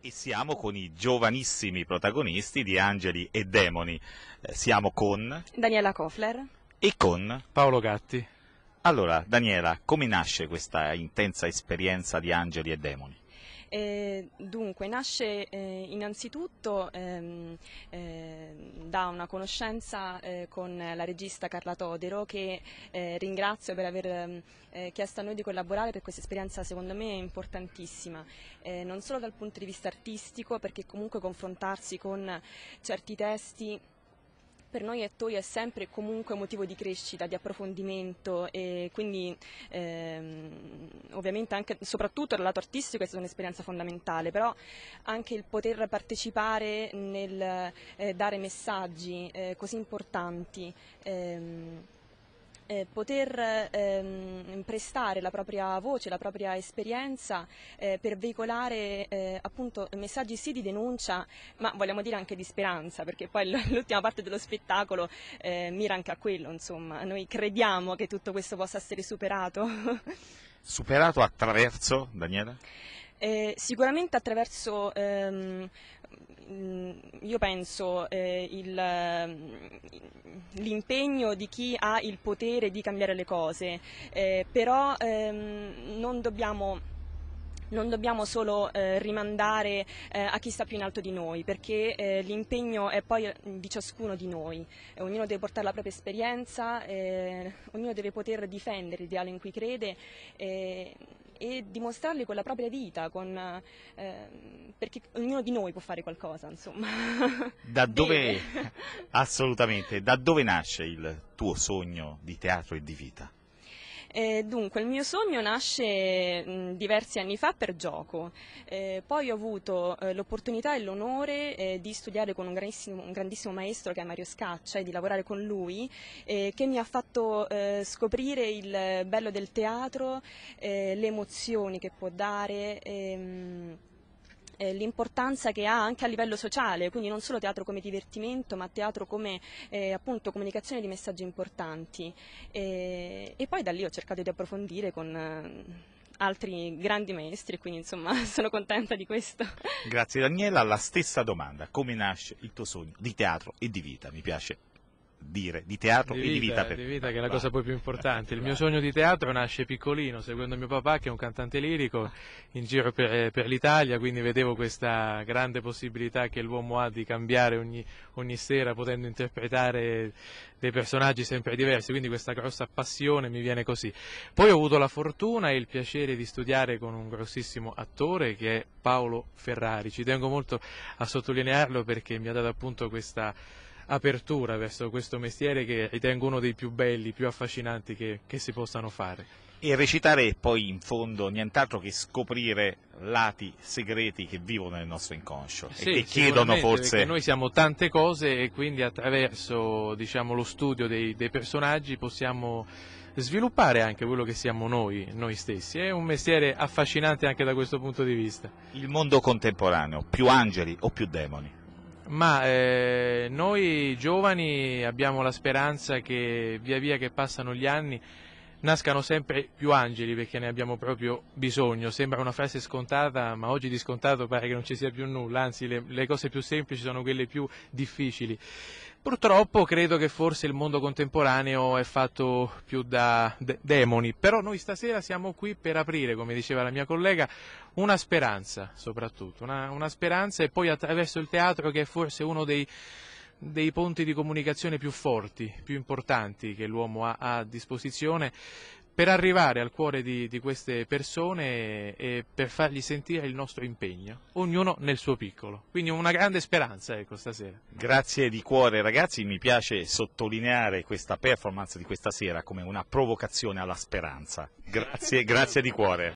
E siamo con i giovanissimi protagonisti di Angeli e Demoni. Eh, siamo con Daniela Kofler. e con. Paolo Gatti. Allora, Daniela, come nasce questa intensa esperienza di Angeli e Demoni? Eh, dunque, nasce eh, innanzitutto ehm, eh, da una conoscenza eh, con la regista Carla Todero che eh, ringrazio per aver eh, chiesto a noi di collaborare per questa esperienza secondo me importantissima, non solo dal punto di vista artistico perché comunque confrontarsi con certi testi per noi Ettoi è sempre e comunque motivo di crescita, di approfondimento e quindi ehm, ovviamente anche, soprattutto dal lato artistico è stata un'esperienza fondamentale, però anche il poter partecipare nel eh, dare messaggi eh, così importanti ehm, eh, poter ehm, prestare la propria voce, la propria esperienza eh, per veicolare eh, appunto, messaggi sì di denuncia, ma vogliamo dire anche di speranza, perché poi l'ultima parte dello spettacolo eh, mira anche a quello, insomma, noi crediamo che tutto questo possa essere superato. superato attraverso, Daniela? Eh, sicuramente attraverso ehm, mm, io penso eh, mm, l'impegno di chi ha il potere di cambiare le cose, eh, però ehm, non dobbiamo non dobbiamo solo eh, rimandare eh, a chi sta più in alto di noi, perché eh, l'impegno è poi mm, di ciascuno di noi, eh, ognuno deve portare la propria esperienza, eh, ognuno deve poter difendere l'ideale in cui crede. Eh, e dimostrarli con la propria vita, con, eh, perché ognuno di noi può fare qualcosa, insomma. Da dove, assolutamente, da dove nasce il tuo sogno di teatro e di vita? Eh, dunque, il mio sogno nasce mh, diversi anni fa per gioco, eh, poi ho avuto eh, l'opportunità e l'onore eh, di studiare con un grandissimo, un grandissimo, maestro che è Mario Scaccia e di lavorare con lui, eh, che mi ha fatto eh, scoprire il bello del teatro, le emozioni che può dare. Ehm, eh, l'importanza che ha anche a livello sociale, quindi non solo teatro come divertimento, ma teatro come eh, appunto, comunicazione di messaggi importanti. E, e, poi da lì ho cercato di approfondire con eh, altri grandi maestri, quindi insomma sono contenta di questo. Grazie Daniela, la stessa domanda, come nasce il tuo sogno di teatro e di vita? Mi piace dire, di teatro di vita, e di vita. Per... Di vita che è la cosa poi più importante. Il mio esatto. sogno di teatro nasce piccolino, seguendo mio papà che è un cantante lirico in giro per, eh, per l'Italia, quindi vedevo questa grande possibilità che l'uomo ha di cambiare ogni, ogni sera potendo interpretare dei personaggi sempre diversi, quindi questa grossa passione mi viene così. Poi ho avuto la fortuna e il piacere di studiare con un grossissimo attore che è Paolo Ferrari, ci tengo molto a sottolinearlo perché mi ha dato appunto questa apertura verso questo mestiere che ritengo uno dei più belli, più affascinanti che, che si possano fare. E recitare poi in fondo nient'altro che scoprire lati segreti che vivono nel nostro inconscio sì, e che chiedono forse... noi siamo tante cose e quindi attraverso diciamo, lo studio dei, dei personaggi possiamo sviluppare anche quello che siamo noi, noi stessi. È un mestiere affascinante anche da questo punto di vista. Il mondo contemporaneo, più angeli o più demoni? Ma eh, noi giovani abbiamo la speranza che via via che passano gli anni nascano sempre più angeli perché ne abbiamo proprio bisogno. Sembra una frase scontata, ma oggi di scontato pare che non ci sia più nulla, anzi le, le cose più semplici sono quelle più difficili. Purtroppo credo che forse il mondo contemporaneo è fatto più da de- demoni, però noi stasera siamo qui per aprire, come diceva la mia collega, una speranza soprattutto, una, una speranza e poi attraverso il teatro che è forse uno dei dei ponti di comunicazione più forti, più importanti che l'uomo ha a disposizione per arrivare al cuore di, di, queste persone e per fargli sentire il nostro impegno, ognuno nel suo piccolo. Quindi una grande speranza ecco, stasera. Grazie di cuore ragazzi, mi piace sottolineare questa performance di questa sera come una provocazione alla speranza. Grazie, grazie di cuore.